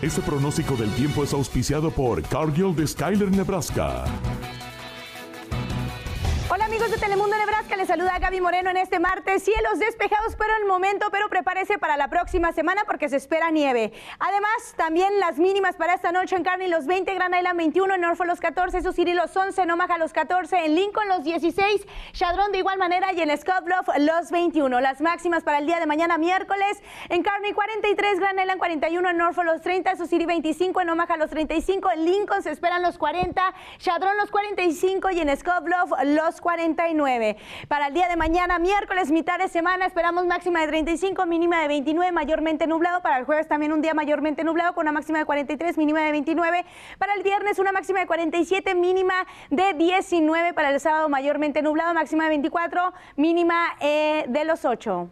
Este pronóstico del tiempo es auspiciado por Cargill de Skyler, Nebraska de Telemundo Nebraska, les saluda a Gaby Moreno en este martes. Cielos despejados por el momento, pero prepárese para la próxima semana porque se espera nieve. Además, también las mínimas para esta noche en Carney los 20, Grand Island 21, en Norfolk los 14, Susiri los 11, en los 14, en Lincoln los 16, Shadrón de igual manera y en Scottsbluff los 21. Las máximas para el día de mañana miércoles en Carney 43, Grand Island 41, en Norfolk los 30, Susiri 25, en Omaha los 35, en Lincoln se esperan los 40, Shadron los 45 y en Scottsbluff los 40. Para el día de mañana, miércoles, mitad de semana, esperamos máxima de 35, mínima de 29, mayormente nublado. Para el jueves también un día mayormente nublado con una máxima de 43, mínima de 29. Para el viernes una máxima de 47, mínima de 19. Para el sábado mayormente nublado, máxima de 24, mínima eh, de los 8.